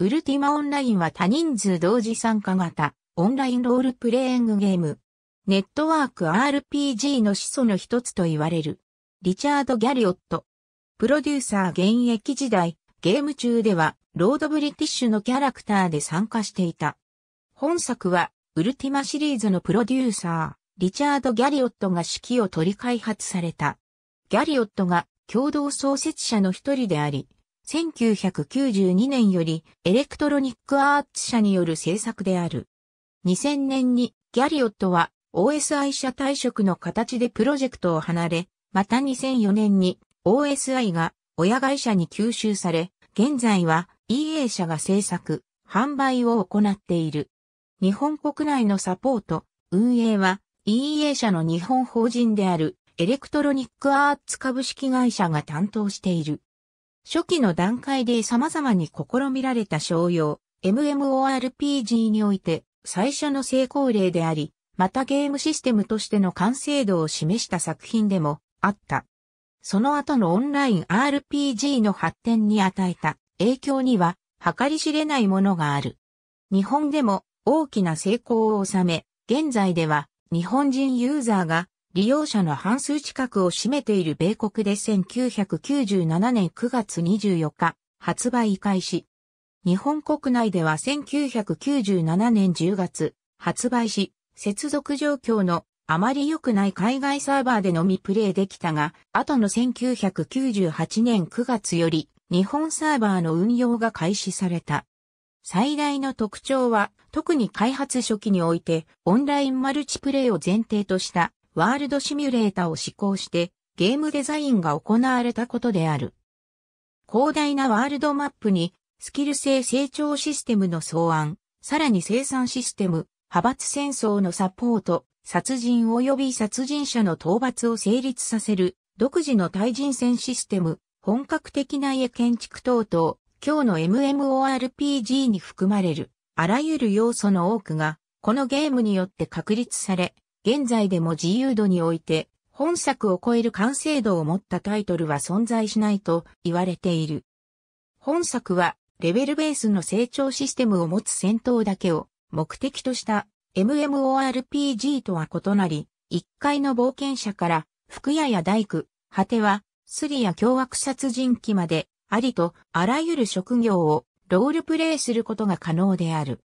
ウルティマオンラインは多人数同時参加型、オンラインロールプレイングゲーム。ネットワーク RPG の始祖の一つと言われる。リチャード・ギャリオット。プロデューサー現役時代、ゲーム中では、ロードブリティッシュのキャラクターで参加していた。本作は、ウルティマシリーズのプロデューサー、リチャード・ギャリオットが指揮を取り開発された。ギャリオットが共同創設者の一人であり、1992年よりエレクトロニックアーツ社による制作である。2000年にギャリオットは OSI 社退職の形でプロジェクトを離れ、また2004年に OSI が親会社に吸収され、現在は EA 社が制作、販売を行っている。日本国内のサポート、運営は EA 社の日本法人であるエレクトロニックアーツ株式会社が担当している。初期の段階で様々に試みられた商用、MMORPG において最初の成功例であり、またゲームシステムとしての完成度を示した作品でもあった。その後のオンライン RPG の発展に与えた影響には計り知れないものがある。日本でも大きな成功を収め、現在では日本人ユーザーが利用者の半数近くを占めている米国で1997年9月24日、発売開始。日本国内では1997年10月、発売し、接続状況のあまり良くない海外サーバーでのみプレイできたが、後の1998年9月より、日本サーバーの運用が開始された。最大の特徴は、特に開発初期において、オンラインマルチプレイを前提としたワールドシミュレータを施行してゲームデザインが行われたことである。広大なワールドマップにスキル性成長システムの草案、さらに生産システム、派閥戦争のサポート、殺人及び殺人者の討伐を成立させる、独自の対人戦システム、本格的な家建築等々、今日の MMORPG に含まれる、あらゆる要素の多くが、このゲームによって確立され、現在でも自由度において、本作を超える完成度を持ったタイトルは存在しないと言われている。本作は、レベルベースの成長システムを持つ戦闘だけを目的とした MMORPG とは異なり、一階の冒険者から、服屋や大工、果ては、スリや凶悪殺人鬼まで、ありとあらゆる職業をロールプレイすることが可能である。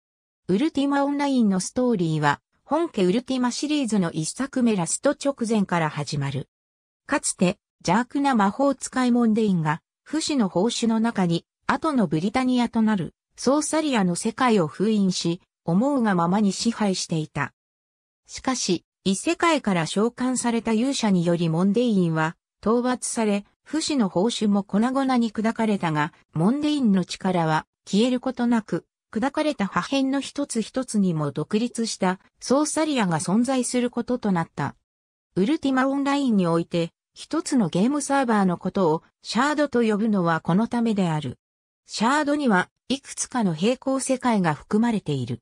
ウルティマオンラインのストーリーは、本家ウルティマシリーズの一作目ラスト直前から始まる。かつて、邪悪な魔法使いモンデインが、不死の報酬の中に、後のブリタニアとなる、ソーサリアの世界を封印し、思うがままに支配していた。しかし、異世界から召喚された勇者によりモンデインは、討伐され、不死の報酬も粉々に砕かれたが、モンデインの力は消えることなく砕かれた破片の一つ一つにも独立したソーサリアが存在することとなった。ウルティマオンラインにおいて、一つのゲームサーバーのことをシャードと呼ぶのはこのためである。シャードにはいくつかの平行世界が含まれている。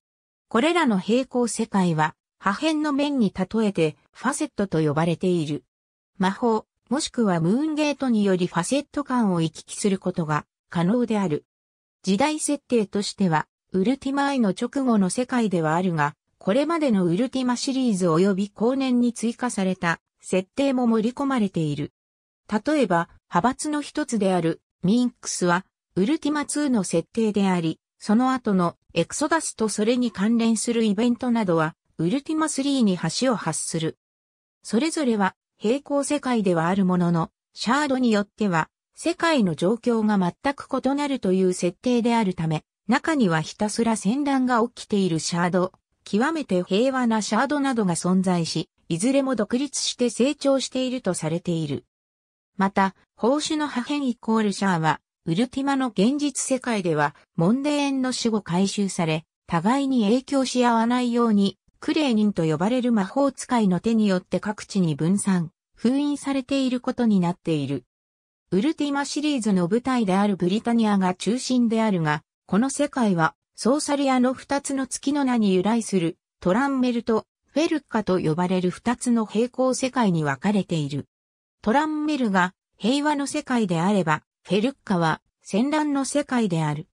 これらの平行世界は破片の面に例えてファセットと呼ばれている。魔法、もしくはムーンゲートによりファセット間を行き来することが可能である。時代設定としてはウルティマへの直後の世界ではあるが、これまでのウルティマシリーズ及び後年に追加された設定も盛り込まれている。例えば、派閥の一つであるミンクスは、ウルティマ2の設定であり、その後のエクソダスとそれに関連するイベントなどは、ウルティマ3に橋を発する。それぞれは平行世界ではあるものの、シャードによっては世界の状況が全く異なるという設定であるため、中にはひたすら戦乱が起きているシャード、極めて平和なシャードなどが存在し、いずれも独立して成長しているとされている。また、報酬の破片イコールシャアは、ウルティマの現実世界では、モンデエンの死後回収され、互いに影響し合わないように、クレーニンと呼ばれる魔法使いの手によって各地に分散、封印されていることになっている。ウルティマシリーズの舞台であるブリタニアが中心であるが、この世界は、ソーサリアの二つの月の名に由来する、トランメルとフェルッカと呼ばれる二つの平行世界に分かれている。トランメルが平和の世界であれば、フェルッカは戦乱の世界である。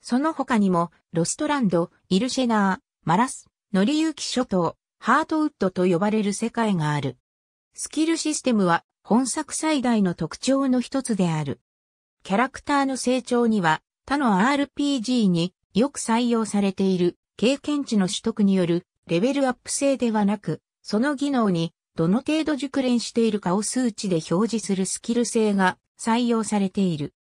その他にも、ロストランド、イルシェナー、マラス、ノリユキ諸島、ハートウッドと呼ばれる世界がある。スキルシステムは本作最大の特徴の一つである。キャラクターの成長には他の RPG によく採用されている経験値の取得によるレベルアップ制ではなく、その技能にどの程度熟練しているかを数値で表示するスキル性が採用されている。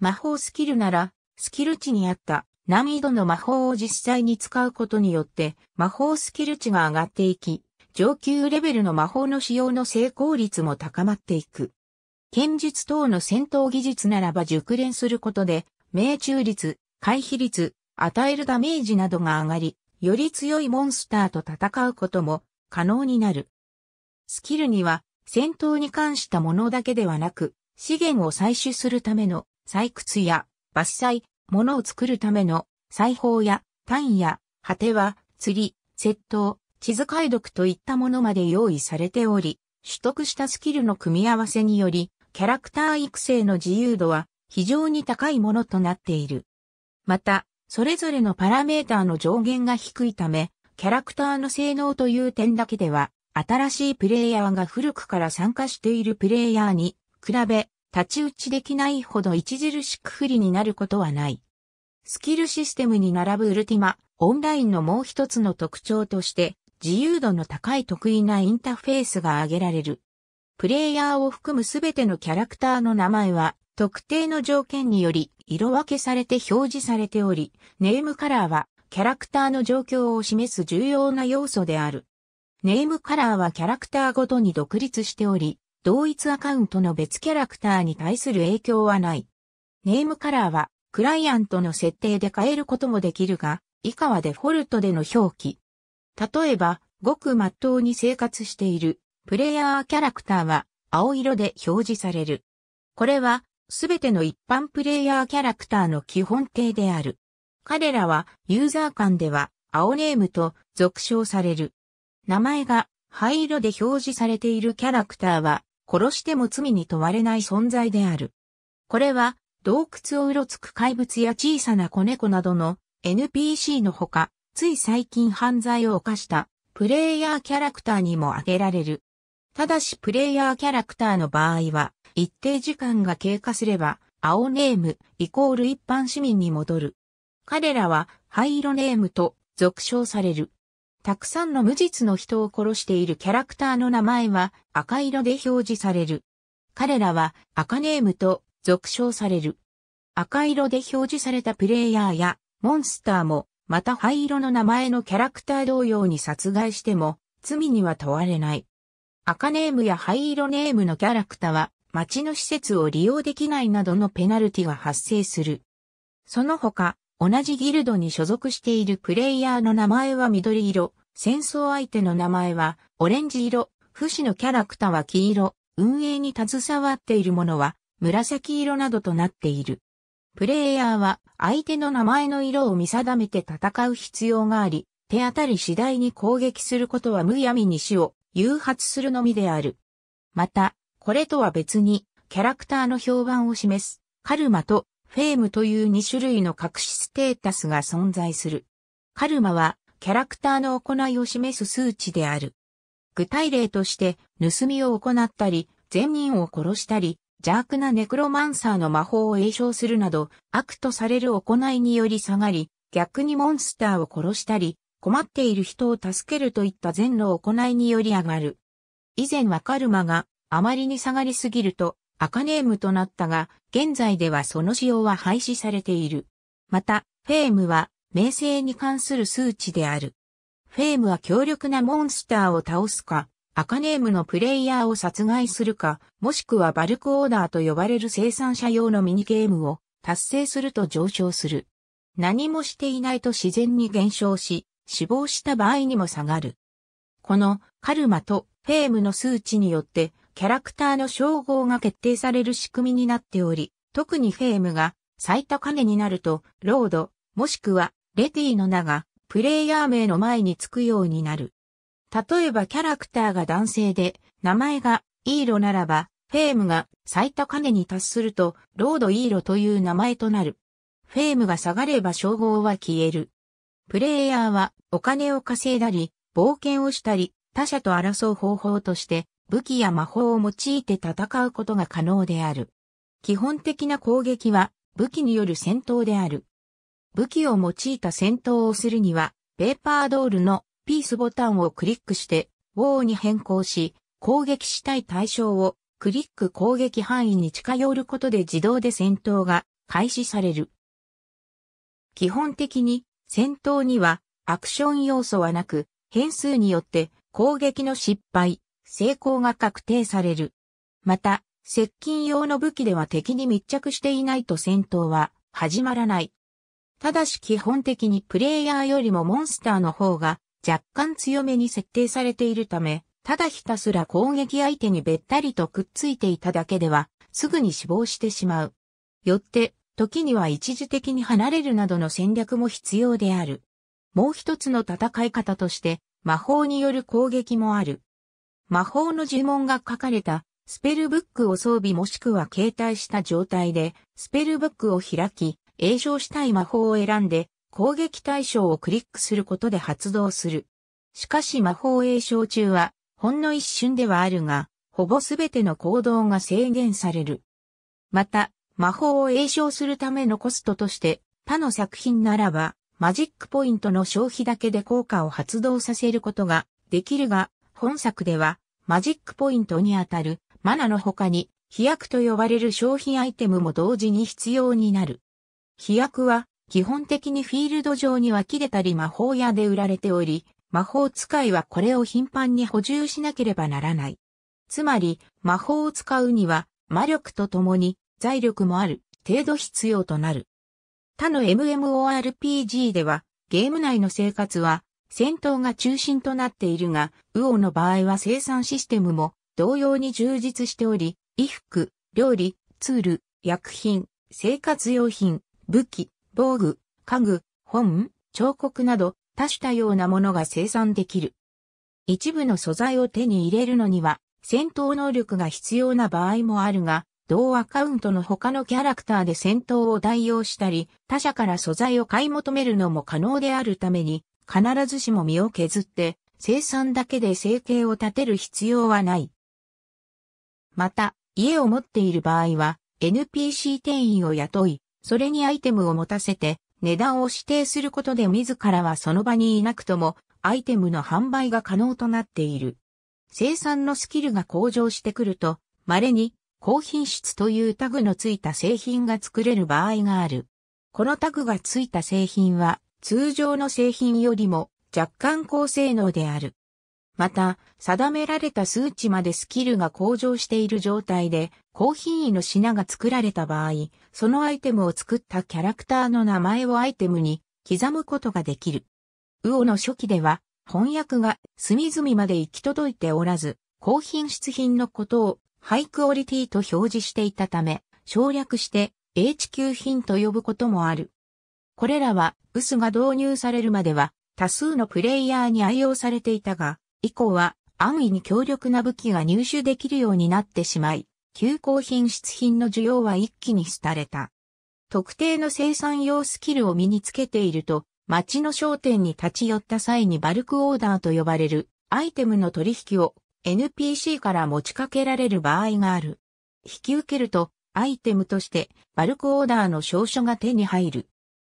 魔法スキルなら、スキル値に合った難易度の魔法を実際に使うことによって魔法スキル値が上がっていき、上級レベルの魔法の使用の成功率も高まっていく。剣術等の戦闘技術ならば熟練することで命中率、回避率、与えるダメージなどが上がり、より強いモンスターと戦うことも可能になる。スキルには戦闘に関したものだけではなく、資源を採取するための採掘や伐採、物を作るための裁縫や単や果ては釣り、窃盗、地図解読といったものまで用意されており、取得したスキルの組み合わせにより、キャラクター育成の自由度は非常に高いものとなっている。また、それぞれのパラメーターの上限が低いため、キャラクターの性能という点だけでは、新しいプレイヤーが古くから参加しているプレイヤーに比べ、立ち打ちできないほど著しく不利になることはない。スキルシステムに並ぶウルティマ、オンラインのもう一つの特徴として、自由度の高い得意なインターフェースが挙げられる。プレイヤーを含むすべてのキャラクターの名前は特定の条件により色分けされて表示されており、ネームカラーはキャラクターの状況を示す重要な要素である。ネームカラーはキャラクターごとに独立しており、同一アカウントの別キャラクターに対する影響はない。ネームカラーはクライアントの設定で変えることもできるが、以下はデフォルトでの表記。例えば、ごくまっとうに生活しているプレイヤーキャラクターは青色で表示される。これはすべての一般プレイヤーキャラクターの基本形である。彼らはユーザー間では青ネームと俗称される。名前が灰色で表示されているキャラクターは殺しても罪に問われない存在である。これは洞窟をうろつく怪物や小さな子猫などの NPC のほか、つい最近犯罪を犯したプレイヤーキャラクターにも挙げられる。ただしプレイヤーキャラクターの場合は一定時間が経過すれば、青ネームイコール一般市民に戻る。彼らは灰色ネームと俗称される。たくさんの無実の人を殺しているキャラクターの名前は赤色で表示される。彼らは赤ネームと俗称される。赤色で表示されたプレイヤーやモンスターもまた灰色の名前のキャラクター同様に殺害しても罪には問われない。赤ネームや灰色ネームのキャラクターは町の施設を利用できないなどのペナルティが発生する。その他、同じギルドに所属しているプレイヤーの名前は緑色、戦争相手の名前はオレンジ色、不死のキャラクターは黄色、運営に携わっているものは紫色などとなっている。プレイヤーは相手の名前の色を見定めて戦う必要があり、手当たり次第に攻撃することはむやみに死を誘発するのみである。また、これとは別に、キャラクターの評判を示す、カルマとフェームという2種類の隠しステータスが存在する。カルマは、キャラクターの行いを示す数値である。具体例として、盗みを行ったり、善人を殺したり、邪悪なネクロマンサーの魔法を栄唱するなど、悪とされる行いにより下がり、逆にモンスターを殺したり、困っている人を助けるといった善の行いにより上がる。以前はカルマがあまりに下がりすぎると赤ネームとなったが、現在ではその使用は廃止されている。また、フェームは、名声に関する数値である。フェームは強力なモンスターを倒すか、赤ネームのプレイヤーを殺害するか、もしくはバルクオーダーと呼ばれる生産者用のミニゲームを達成すると上昇する。何もしていないと自然に減少し、死亡した場合にも下がる。このカルマとフェームの数値によってキャラクターの称号が決定される仕組みになっており、特にフェームが最高値になると、ロード、もしくはレティの名がプレイヤー名の前につくようになる。例えばキャラクターが男性で、名前がイーロならば、フェームが最高値に達すると、ロードイーロという名前となる。フェームが下がれば称号は消える。プレイヤーはお金を稼いだり、冒険をしたり、他者と争う方法として、武器や魔法を用いて戦うことが可能である。基本的な攻撃は武器による戦闘である。武器を用いた戦闘をするには、ペーパードールのピースボタンをクリックして、ウォーに変更し、攻撃したい対象をクリック攻撃範囲に近寄ることで自動で戦闘が開始される。基本的に戦闘にはアクション要素はなく、変数によって攻撃の失敗、成功が確定される。また、接近用の武器では敵に密着していないと戦闘は始まらない。ただし基本的にプレイヤーよりもモンスターの方が若干強めに設定されているため、ただひたすら攻撃相手にべったりとくっついていただけでは、すぐに死亡してしまう。よって、時には一時的に離れるなどの戦略も必要である。もう一つの戦い方として、魔法による攻撃もある。魔法の呪文が書かれたスペルブックを装備もしくは携帯した状態でスペルブックを開き、映像したい魔法を選んで攻撃対象をクリックすることで発動する。しかし魔法映像中はほんの一瞬ではあるが、ほぼすべての行動が制限される。また、魔法を映像するためのコストとして他の作品ならばマジックポイントの消費だけで効果を発動させることができるが、本作では、マジックポイントにあたる、マナの他に、飛躍と呼ばれる商品アイテムも同時に必要になる。飛躍は、基本的にフィールド上に湧き出たり魔法屋で売られており、魔法使いはこれを頻繁に補充しなければならない。つまり、魔法を使うには、魔力と共に、財力もある、程度必要となる。他の MMORPG では、ゲーム内の生活は、戦闘が中心となっているが、ウオの場合は生産システムも同様に充実しており、衣服、料理、ツール、薬品、生活用品、武器、防具、家具、本、彫刻など多種多様なものが生産できる。一部の素材を手に入れるのには戦闘能力が必要な場合もあるが、同アカウントの他のキャラクターで戦闘を代用したり、他社から素材を買い求めるのも可能であるために、必ずしも身を削って生産だけで生計を立てる必要はない。また、家を持っている場合は NPC 店員を雇い、それにアイテムを持たせて値段を指定することで自らはその場にいなくともアイテムの販売が可能となっている。生産のスキルが向上してくると、稀に高品質というタグのついた製品が作れる場合がある。このタグがついた製品は通常の製品よりも若干高性能である。また、定められた数値までスキルが向上している状態で、高品位の品が作られた場合、そのアイテムを作ったキャラクターの名前をアイテムに刻むことができる。ウオの初期では、翻訳が隅々まで行き届いておらず、高品質品のことをハイクオリティと表示していたため、省略して H 級品と呼ぶこともある。これらは u スが導入されるまでは多数のプレイヤーに愛用されていたが、以降は安易に強力な武器が入手できるようになってしまい、急行品質品の需要は一気に廃れた。特定の生産用スキルを身につけていると、町の商店に立ち寄った際にバルクオーダーと呼ばれるアイテムの取引を NPC から持ちかけられる場合がある。引き受けるとアイテムとしてバルクオーダーの証書が手に入る。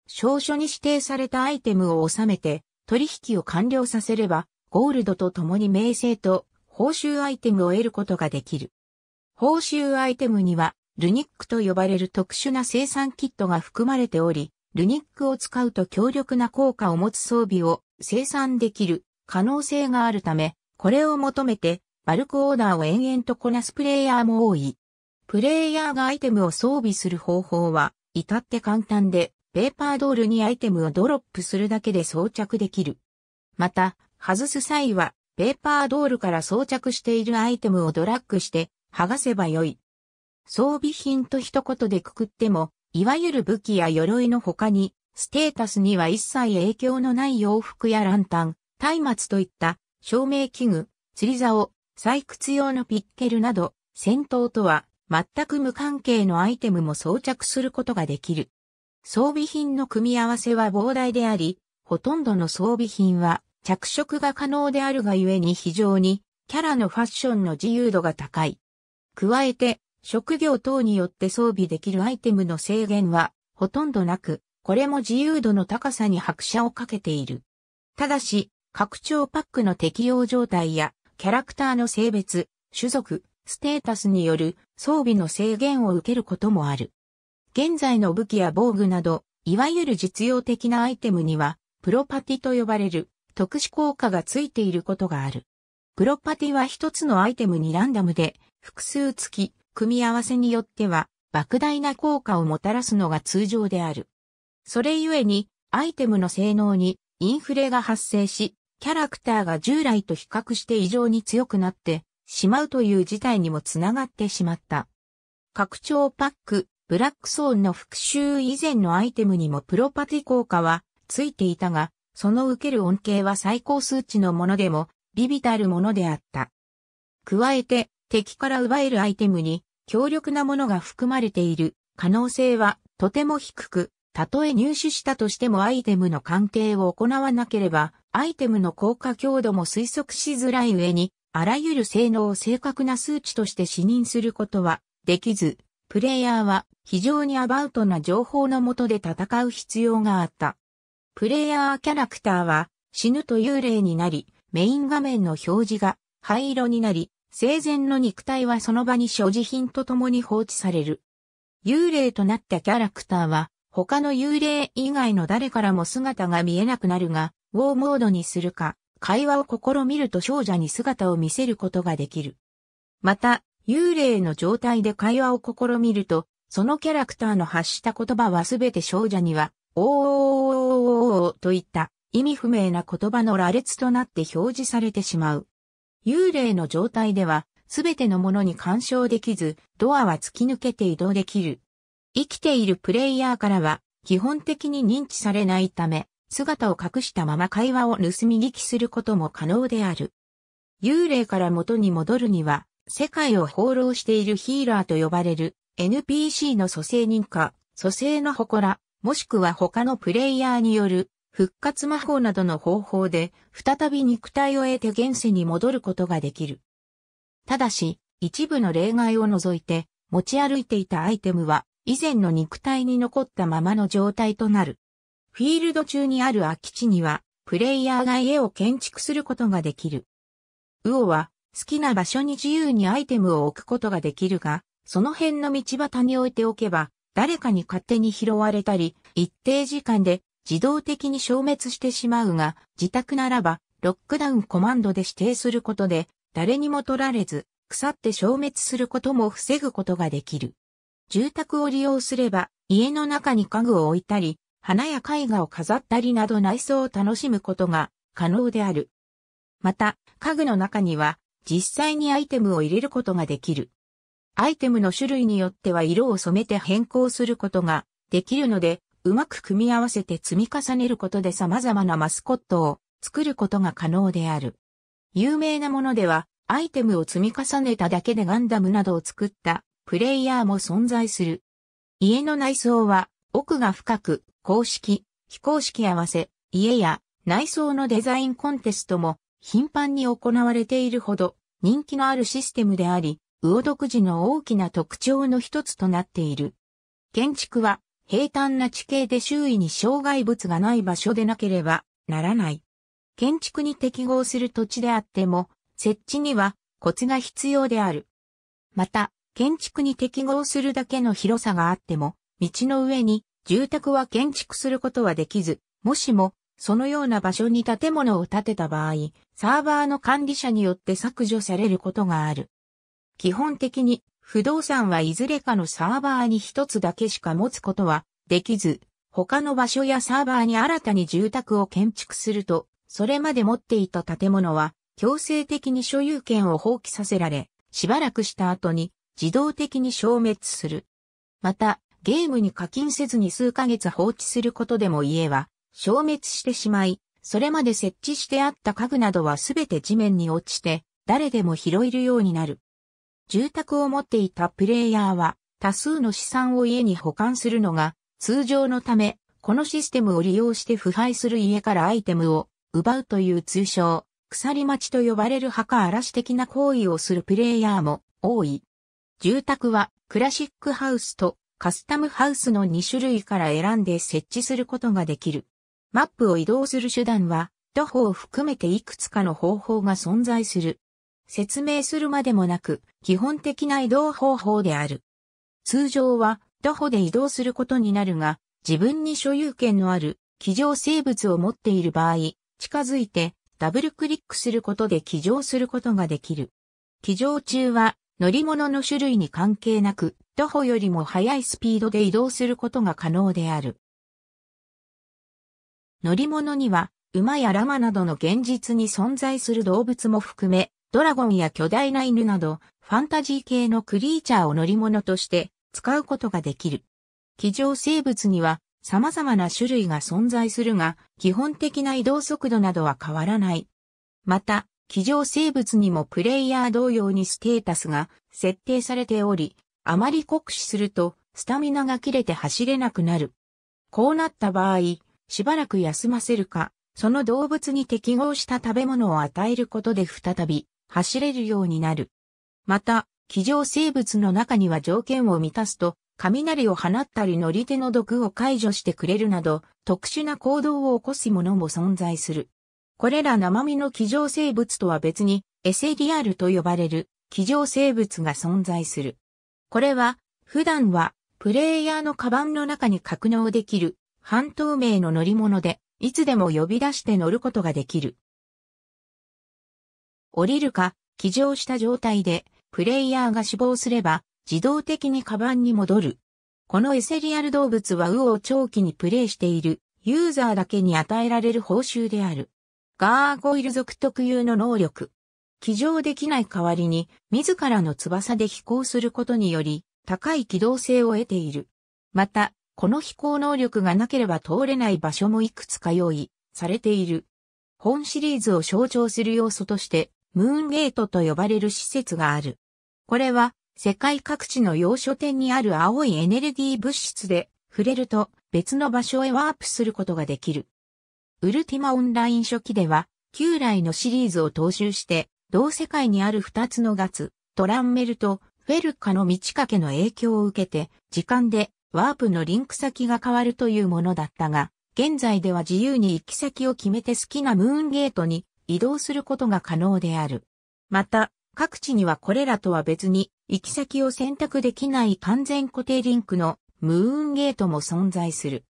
証書に指定されたアイテムを収めて取引を完了させれば、ゴールドと共に名声と報酬アイテムを得ることができる。報酬アイテムには、ルニックと呼ばれる特殊な生産キットが含まれており、ルニックを使うと強力な効果を持つ装備を生産できる可能性があるため、これを求めて、バルクオーダーを延々とこなすプレイヤーも多い。プレイヤーがアイテムを装備する方法は、至って簡単で、ペーパードールにアイテムをドロップするだけで装着できる。また、外す際は、ペーパードールから装着しているアイテムをドラッグして剥がせばよい。装備品と一言でくくっても、いわゆる武器や鎧の他に、ステータスには一切影響のない洋服やランタン、松明といった照明器具、釣り竿、採掘用のピッケルなど、戦闘とは全く無関係のアイテムも装着することができる。装備品の組み合わせは膨大であり、ほとんどの装備品は着色が可能であるがゆえに非常にキャラのファッションの自由度が高い。加えて、職業等によって装備できるアイテムの制限はほとんどなく、これも自由度の高さに拍車をかけている。ただし、拡張パックの適用状態や、キャラクターの性別、種族、ステータスによる装備の制限を受けることもある。現在の武器や防具など、いわゆる実用的なアイテムには、プロパティと呼ばれる特殊効果がついていることがある。プロパティは一つのアイテムにランダムで複数付き、組み合わせによっては、莫大な効果をもたらすのが通常である。それゆえに、アイテムの性能にインフレが発生し、キャラクターが従来と比較して異常に強くなってしまうという事態にもつながってしまった。拡張パック、ブラックソーンの復讐以前のアイテムにもプロパティ効果はついていたが、その受ける恩恵は最高数値のものでも、ビビたるものであった。加えて、敵から奪えるアイテムに、強力なものが含まれている可能性はとても低く、たとえ入手したとしてもアイテムの鑑定を行わなければ、アイテムの効果強度も推測しづらい上に、あらゆる性能を正確な数値として視認することはできず、プレイヤーは非常にアバウトな情報のもとで戦う必要があった。プレイヤーキャラクターは死ぬと幽霊になり、メイン画面の表示が灰色になり、生前の肉体はその場に所持品とともに放置される。幽霊となったキャラクターは、他の幽霊以外の誰からも姿が見えなくなるが、ウォーモードにするか、会話を試みると少女に姿を見せることができる。また、幽霊の状態で会話を試みると、そのキャラクターの発した言葉はすべて少女には、おーといった意味不明な言葉の羅列となって表示されてしまう。幽霊の状態では、すべてのものに干渉できず、ドアは突き抜けて移動できる。生きているプレイヤーからは、基本的に認知されないため、姿を隠したまま会話を盗み聞きすることも可能である。幽霊から元に戻るには、世界を放浪しているヒーラーと呼ばれる NPC の蘇生人可、蘇生の祠、もしくは他のプレイヤーによる復活魔法などの方法で再び肉体を得て現世に戻ることができる。ただし、一部の例外を除いて持ち歩いていたアイテムは以前の肉体に残ったままの状態となる。フィールド中にある空き地にはプレイヤーが家を建築することができる。ウオは好きな場所に自由にアイテムを置くことができるが、その辺の道端に置いておけば、誰かに勝手に拾われたり、一定時間で自動的に消滅してしまうが、自宅ならば、ロックダウンコマンドで指定することで、誰にも取られず、腐って消滅することも防ぐことができる。住宅を利用すれば、家の中に家具を置いたり、花や絵画を飾ったりなど内装を楽しむことが可能である。また、家具の中には実際にアイテムを入れることができる。アイテムの種類によっては色を染めて変更することができるので、うまく組み合わせて積み重ねることで様々なマスコットを作ることが可能である。有名なものでは、アイテムを積み重ねただけでガンダムなどを作ったプレイヤーも存在する。家の内装は奥が深く公式、非公式合わせ、家や内装のデザインコンテストも頻繁に行われているほど人気のあるシステムであり、魚独自の大きな特徴の一つとなっている。建築は平坦な地形で周囲に障害物がない場所でなければならない。建築に適合する土地であっても、設置にはコツが必要である。また、建築に適合するだけの広さがあっても、道の上に住宅は建築することはできず、もしもそのような場所に建物を建てた場合、サーバーの管理者によって削除されることがある。基本的に不動産はいずれかのサーバーに一つだけしか持つことはできず、他の場所やサーバーに新たに住宅を建築すると、それまで持っていた建物は強制的に所有権を放棄させられ、しばらくした後に自動的に消滅する。また、ゲームに課金せずに数ヶ月放置することでも家は消滅してしまい、それまで設置してあった家具などはすべて地面に落ちて、誰でも拾えるようになる。住宅を持っていたプレイヤーは、多数の資産を家に保管するのが通常のため、このシステムを利用して腐敗する家からアイテムを奪うという通称、鎖待ちと呼ばれる墓荒らし的な行為をするプレイヤーも多い。住宅はクラシックハウスとカスタムハウスの2種類から選んで設置することができる。マップを移動する手段は、徒歩を含めていくつかの方法が存在する。説明するまでもなく、基本的な移動方法である。通常は、徒歩で移動することになるが、自分に所有権のある、騎乗生物を持っている場合、近づいて、ダブルクリックすることで騎乗することができる。騎乗中は、乗り物の種類に関係なく、徒歩よりも速いスピードで移動することが可能である。乗り物には、馬やラマなどの現実に存在する動物も含め、ドラゴンや巨大な犬など、ファンタジー系のクリーチャーを乗り物として使うことができる。騎乗生物には様々な種類が存在するが、基本的な移動速度などは変わらない。また、騎乗生物にもプレイヤー同様にステータスが設定されており、あまり酷使するとスタミナが切れて走れなくなる。こうなった場合、しばらく休ませるか、その動物に適合した食べ物を与えることで再び走れるようになる。また、気上生物の中には条件を満たすと、雷を放ったり乗り手の毒を解除してくれるなど、特殊な行動を起こすものも存在する。これら生身の気上生物とは別に、エセリアルと呼ばれる気上生物が存在する。これは、普段は、プレイヤーのカバンの中に格納できる半透明の乗り物で、いつでも呼び出して乗ることができる。降りるか、騎乗した状態で、プレイヤーが死亡すれば、自動的にカバンに戻る。このエセリアル動物はウオを長期にプレイしている、ユーザーだけに与えられる報酬である。ガーゴイル族特有の能力。騎乗できない代わりに、自らの翼で飛行することにより、高い機動性を得ている。また、この飛行能力がなければ通れない場所もいくつか用意されている。本シリーズを象徴する要素として、ムーンゲートと呼ばれる施設がある。これは、世界各地の要所点にある青いエネルギー物質で、触れると別の場所へワープすることができる。ウルティマオンライン初期では、旧来のシリーズを踏襲して、同世界にある二つのガツ、トランメルとフェルカの満ち欠けの影響を受けて、時間でワープのリンク先が変わるというものだったが、現在では自由に行き先を決めて好きなムーンゲートに移動することが可能である。また、各地にはこれらとは別に、行き先を選択できない完全固定リンクのムーンゲートも存在する。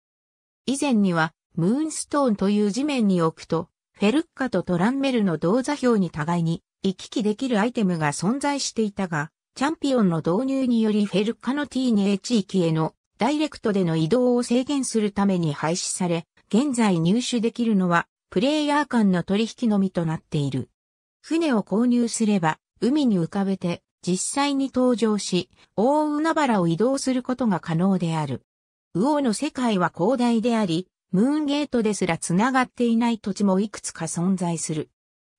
以前には、ムーンストーンという地面に置くと、フェルッカとトランメルの銅座標に互いに行き来できるアイテムが存在していたが、チャンピオンの導入によりフェルッカの t 2 h 地域へのダイレクトでの移動を制限するために廃止され、現在入手できるのは、プレイヤー間の取引のみとなっている。船を購入すれば、海に浮かべて、実際に登場し、大海原を移動することが可能である。魚の世界は広大であり、ムーンゲートですら繋がっていない土地もいくつか存在する。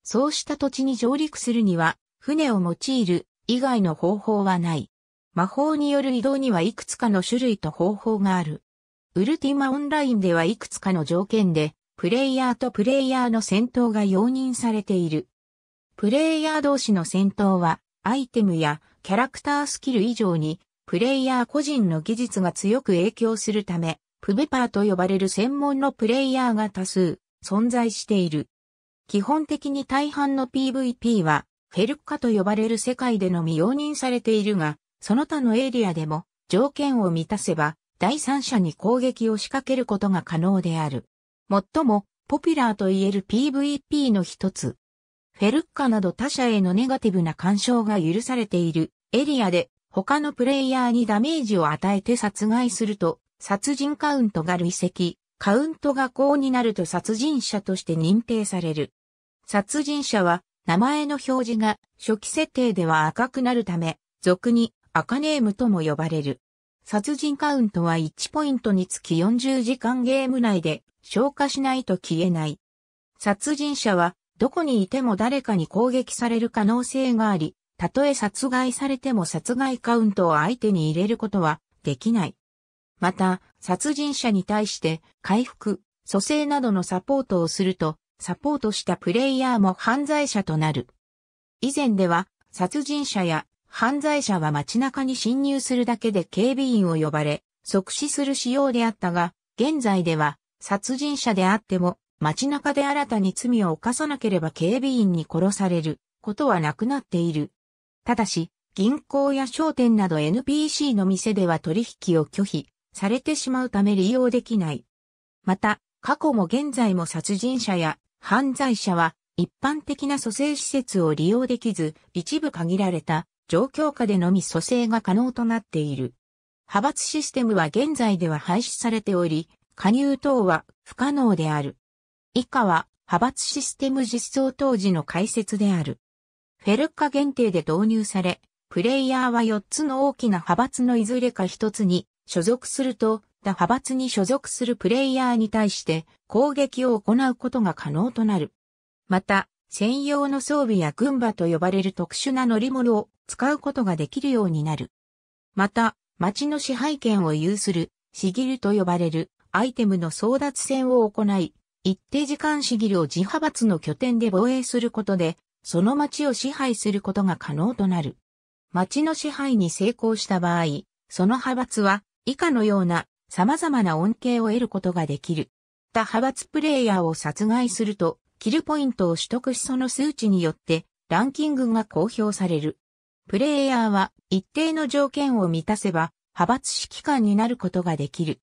そうした土地に上陸するには、船を用いる以外の方法はない。魔法による移動にはいくつかの種類と方法がある。ウルティマオンラインではいくつかの条件で、プレイヤーとプレイヤーの戦闘が容認されている。プレイヤー同士の戦闘は、アイテムやキャラクタースキル以上に、プレイヤー個人の技術が強く影響するため、プベパーと呼ばれる専門のプレイヤーが多数存在している。基本的に大半の PVP は、フェルカと呼ばれる世界でのみ容認されているが、その他のエリアでも条件を満たせば第三者に攻撃を仕掛けることが可能である。最もポピュラーといえる PVP の一つ。フェルッカなど他者へのネガティブな干渉が許されているエリアで他のプレイヤーにダメージを与えて殺害すると殺人カウントが累積、カウントが高になると殺人者として認定される。殺人者は名前の表示が初期設定では赤くなるため、俗に赤ネームとも呼ばれる。殺人カウントは1ポイントにつき40時間ゲーム内で消化しないと消えない。殺人者はどこにいても誰かに攻撃される可能性があり、たとえ殺害されても殺害カウントを相手に入れることはできない。また、殺人者に対して回復、蘇生などのサポートをすると、サポートしたプレイヤーも犯罪者となる。以前では、殺人者や犯罪者は街中に侵入するだけで警備員を呼ばれ、即死する仕様であったが、現在では殺人者であっても街中で新たに罪を犯さなければ警備員に殺されることはなくなっている。ただし、銀行や商店など NPC の店では取引を拒否されてしまうため利用できない。また、過去も現在も殺人者や犯罪者は一般的な蘇生施設を利用できず、一部限られた状況下でのみ蘇生が可能となっている。派閥システムは現在では廃止されており、加入等は不可能である。以下は派閥システム実装当時の解説である。フェルカ限定で導入され、プレイヤーは4つの大きな派閥のいずれか1つに所属すると、他派閥に所属するプレイヤーに対して攻撃を行うことが可能となる。また、専用の装備や軍馬と呼ばれる特殊な乗り物を使うことができるようになる。また、町の支配権を有する、シギルと呼ばれるアイテムの争奪戦を行い、一定時間シギルを自派閥の拠点で防衛することで、その町を支配することが可能となる。町の支配に成功した場合、その派閥は以下のような様々な恩恵を得ることができる。他派閥プレイヤーを殺害すると、キルポイントを取得しその数値によってランキングが公表される。プレイヤーは一定の条件を満たせば派閥指揮官になることができる。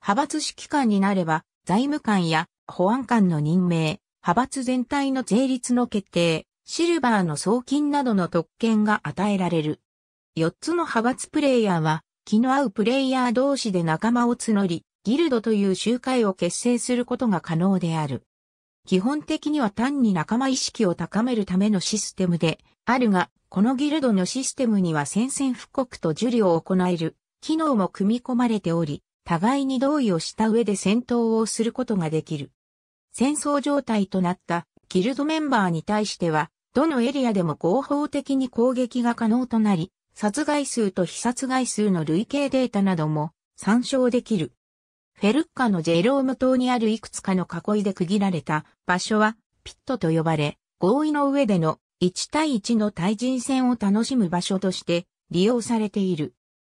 派閥指揮官になれば財務官や保安官の任命、派閥全体の税率の決定、シルバーの送金などの特権が与えられる。4つの派閥プレイヤーは気の合うプレイヤー同士で仲間を募り、ギルドという集会を結成することが可能である。基本的には単に仲間意識を高めるためのシステムであるが、このギルドのシステムには宣戦布告と受理を行える機能も組み込まれており、互いに同意をした上で戦闘をすることができる。戦争状態となったギルドメンバーに対しては、どのエリアでも合法的に攻撃が可能となり、殺害数と被殺害数の累計データなども参照できる。フェルッカのジェローム島にあるいくつかの囲いで区切られた場所はピットと呼ばれ、合意の上での1対1の対人戦を楽しむ場所として利用されている。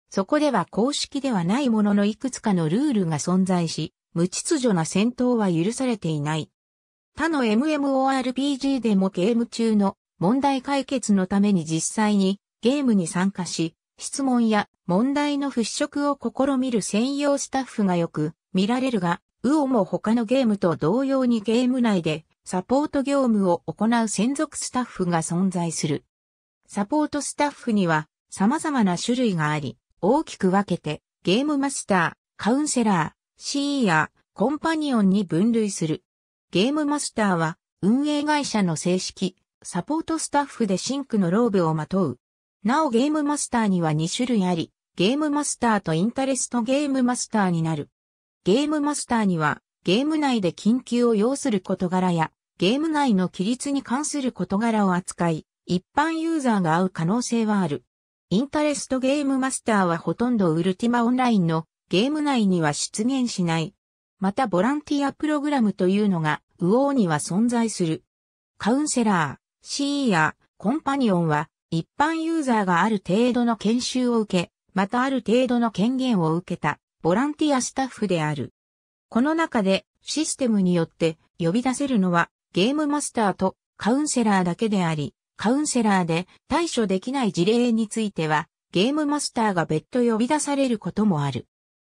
そこでは公式ではないもののいくつかのルールが存在し、無秩序な戦闘は許されていない。他の MMORPG でもゲーム中の問題解決のために実際にゲームに参加し、質問や問題の払拭を試みる専用スタッフがよく見られるが、ウオも他のゲームと同様にゲーム内でサポート業務を行う専属スタッフが存在する。サポートスタッフには様々な種類があり、大きく分けてゲームマスター、カウンセラー、CE やコンパニオンに分類する。ゲームマスターは運営会社の正式、サポートスタッフでシンクのローブをまとうなおゲームマスターには2種類あり、ゲームマスターとインタレストゲームマスターになる。ゲームマスターには、ゲーム内で緊急を要する事柄や、ゲーム内の規律に関する事柄を扱い、一般ユーザーが会う可能性はある。インタレストゲームマスターはほとんどウルティマオンラインのゲーム内には出現しない。またボランティアプログラムというのが、ウォーには存在する。カウンセラー、シーやコンパニオンは一般ユーザーがある程度の研修を受け、またある程度の権限を受けたボランティアスタッフである。この中でシステムによって呼び出せるのはゲームマスターとカウンセラーだけであり、カウンセラーで対処できない事例についてはゲームマスターが別途呼び出されることもある。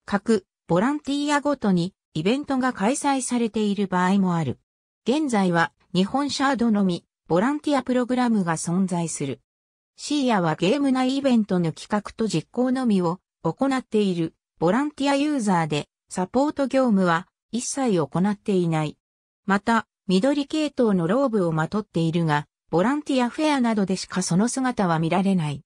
各ボランティアごとにイベントが開催されている場合もある。現在は日本シャードのみボランティアプログラムが存在する。シーヤはゲーム内イベントの企画と実行のみを行っているボランティアユーザーでサポート業務は一切行っていない。また、緑系統のローブをまとっているが、ボランティアフェアなどでしかその姿は見られない。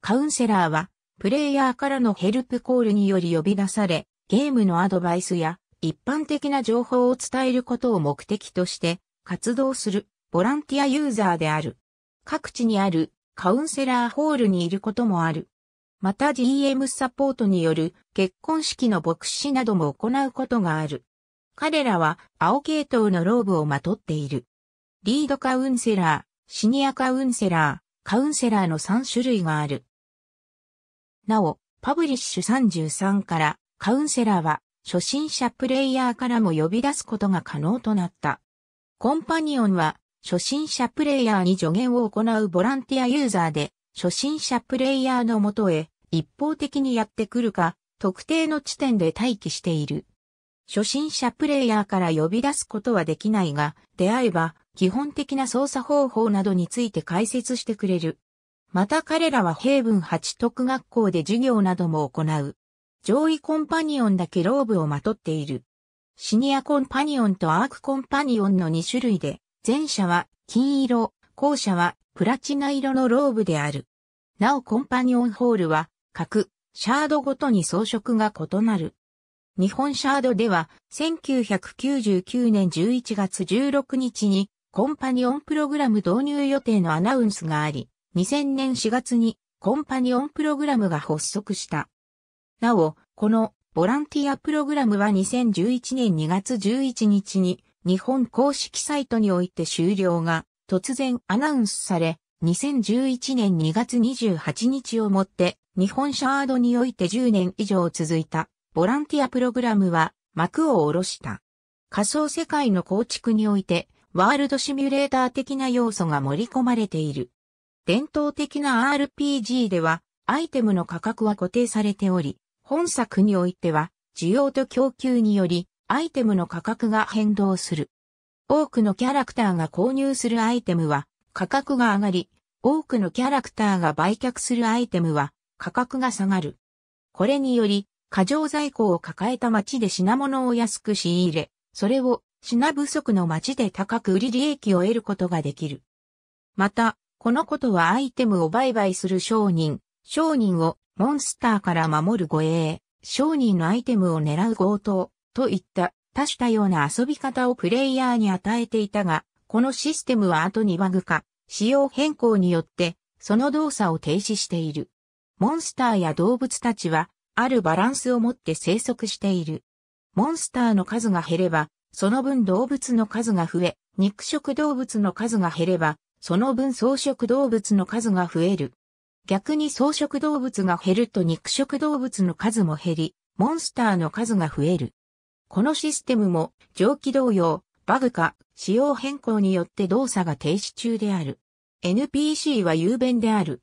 カウンセラーは、プレイヤーからのヘルプコールにより呼び出され、ゲームのアドバイスや一般的な情報を伝えることを目的として活動するボランティアユーザーである。各地にあるカウンセラーホールにいることもある。また DM サポートによる結婚式の牧師なども行うことがある。彼らは青系統のローブをまとっている。リードカウンセラー、シニアカウンセラー、カウンセラーの3種類がある。なお、パブリッシュ33からカウンセラーは初心者プレイヤーからも呼び出すことが可能となった。コンパニオンは初心者プレイヤーに助言を行うボランティアユーザーで、初心者プレイヤーのもとへ一方的にやってくるか、特定の地点で待機している。初心者プレイヤーから呼び出すことはできないが、出会えば基本的な操作方法などについて解説してくれる。また彼らは平文8特学校で授業なども行う。上位コンパニオンだけローブをまとっている。シニアコンパニオンとアークコンパニオンの2種類で、前者は金色、後者はプラチナ色のローブである。なおコンパニオンホールは各シャードごとに装飾が異なる。日本シャードでは1999年11月16日にコンパニオンプログラム導入予定のアナウンスがあり、2000年4月にコンパニオンプログラムが発足した。なお、このボランティアプログラムは2011年2月11日に日本公式サイトにおいて終了が突然アナウンスされ、2011年2月28日をもって日本シャードにおいて10年以上続いたボランティアプログラムは幕を下ろした。仮想世界の構築においてワールドシミュレーター的な要素が盛り込まれている。伝統的な RPG ではアイテムの価格は固定されており、本作においては需要と供給によりアイテムの価格が変動する。多くのキャラクターが購入するアイテムは価格が上がり、多くのキャラクターが売却するアイテムは価格が下がる。これにより、過剰在庫を抱えた街で品物を安く仕入れ、それを品不足の街で高く売り利益を得ることができる。また、このことはアイテムを売買する商人、商人をモンスターから守る護衛、商人のアイテムを狙う強盗、といった多種多様な遊び方をプレイヤーに与えていたが、このシステムは後にバグ化、仕様変更によって、その動作を停止している。モンスターや動物たちは、あるバランスを持って生息している。モンスターの数が減れば、その分動物の数が増え、肉食動物の数が減れば、その分草食動物の数が増える。逆に草食動物が減ると肉食動物の数も減り、モンスターの数が増える。このシステムも蒸気同様、バグか仕様変更によって動作が停止中である。NPC は雄弁である。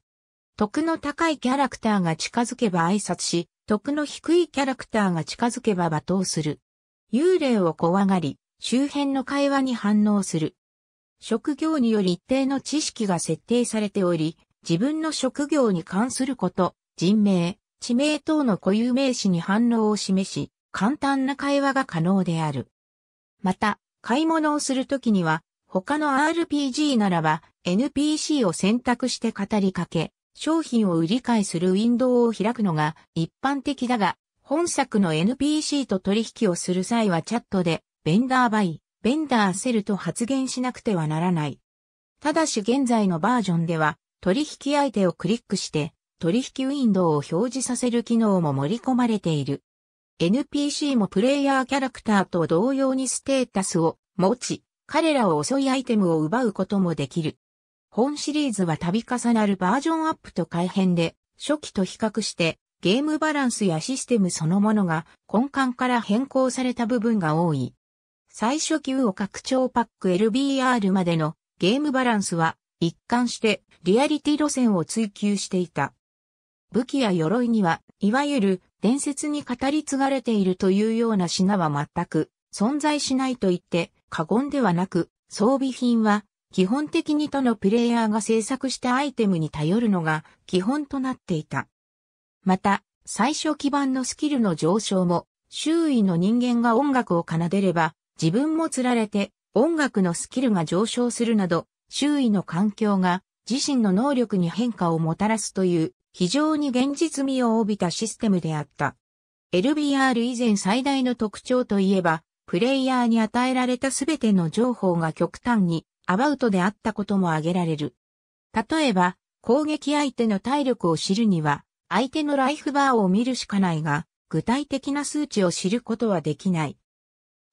徳の高いキャラクターが近づけば挨拶し、徳の低いキャラクターが近づけば罵倒する。幽霊を怖がり、周辺の会話に反応する。職業により一定の知識が設定されており、自分の職業に関すること、人名、地名等の固有名詞に反応を示し、簡単な会話が可能である。また、買い物をするときには、他の RPG ならば NPC を選択して語りかけ、商品を売り買いするウィンドウを開くのが一般的だが、本作の NPC と取引をする際はチャットで、ベンダーバイ、ベンダーセルと発言しなくてはならない。ただし現在のバージョンでは、取引相手をクリックして、取引ウィンドウを表示させる機能も盛り込まれている。NPC もプレイヤーキャラクターと同様にステータスを持ち、彼らを襲いアイテムを奪うこともできる。本シリーズは度重なるバージョンアップと改変で、初期と比較してゲームバランスやシステムそのものが根幹から変更された部分が多い。最初級を拡張パック LBR までのゲームバランスは一貫してリアリティ路線を追求していた。武器や鎧には、いわゆる伝説に語り継がれているというような品は全く存在しないと言って過言ではなく、装備品は基本的にとのプレイヤーが制作したアイテムに頼るのが基本となっていた。また、最初基盤のスキルの上昇も、周囲の人間が音楽を奏でれば、自分も釣られて音楽のスキルが上昇するなど、周囲の環境が自身の能力に変化をもたらすという非常に現実味を帯びたシステムであった。LBR 以前最大の特徴といえば、プレイヤーに与えられたすべての情報が極端にアバウトであったことも挙げられる。例えば、攻撃相手の体力を知るには、相手のライフバーを見るしかないが、具体的な数値を知ることはできない。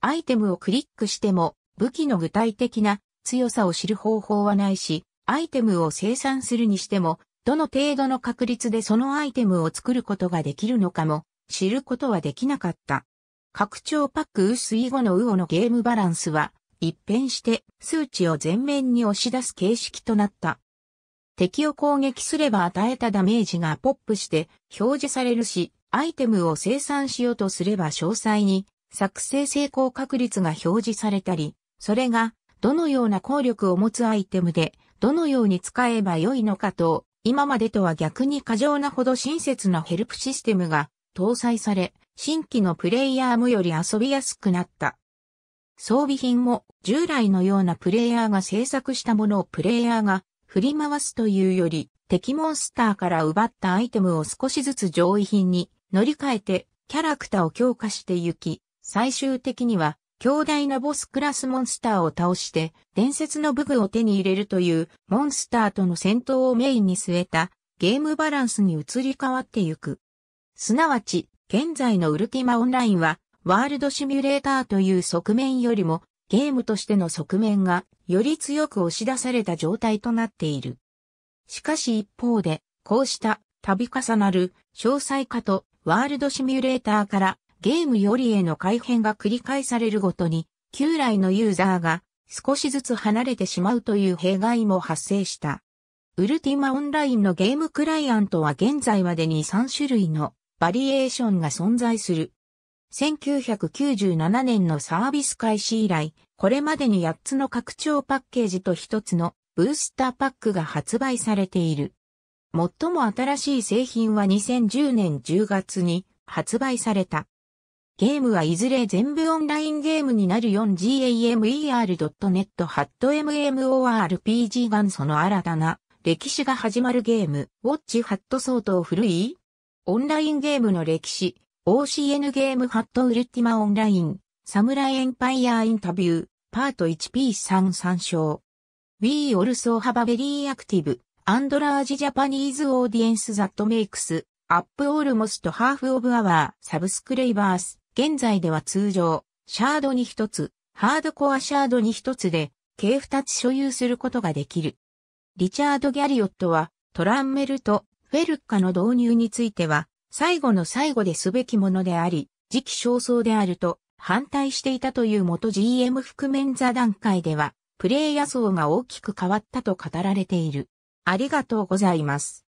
アイテムをクリックしても、武器の具体的な強さを知る方法はないし、アイテムを生産するにしても、どの程度の確率でそのアイテムを作ることができるのかも知ることはできなかった。拡張パックウス以後のウオのゲームバランスは一変して数値を全面に押し出す形式となった。敵を攻撃すれば与えたダメージがポップして表示されるし、アイテムを生産しようとすれば詳細に作成成功確率が表示されたり、それがどのような効力を持つアイテムでどのように使えば良いのかと今までとは逆に過剰なほど親切なヘルプシステムが搭載され、新規のプレイヤーもより遊びやすくなった。装備品も従来のようなプレイヤーが制作したものをプレイヤーが振り回すというより、敵モンスターから奪ったアイテムを少しずつ上位品に乗り換えてキャラクターを強化していき、最終的には強大なボスクラスモンスターを倒して、伝説の武具を手に入れるという、モンスターとの戦闘をメインに据えた、ゲームバランスに移り変わってゆく。すなわち、現在のウルティマオンラインは、ワールドシミュレーターという側面よりも、ゲームとしての側面が、より強く押し出された状態となっている。しかし一方で、こうした、度重なる、詳細化と、ワールドシミュレーターから、ゲームよりへの改変が繰り返されるごとに、旧来のユーザーが少しずつ離れてしまうという弊害も発生した。ウルティマオンラインのゲームクライアントは現在までに3種類のバリエーションが存在する。1997年のサービス開始以来、これまでに8つの拡張パッケージと1つのブースターパックが発売されている。最も新しい製品は2010年10月に発売された。ゲームはいずれ全部オンラインゲームになる 4gamer.net ハット MMORPG 元祖の新たな歴史が始まるゲーム、ウォッチハット相当古いオンラインゲームの歴史、OCN ゲームハットウルティマオンライン、サムライエンパイアインタビュー、パート 1P3 参照。We also have a very active and large Japanese audience that makes up almost half of our subscribers. 現在では通常、シャードに一つ、ハードコアシャードに一つで、計二つ所有することができる。リチャード・ギャリオットは、トランメルとフェルッカの導入については、最後の最後ですべきものであり、時期尚早であると反対していたという元 GM 覆面座段階では、プレイヤー層が大きく変わったと語られている。ありがとうございます。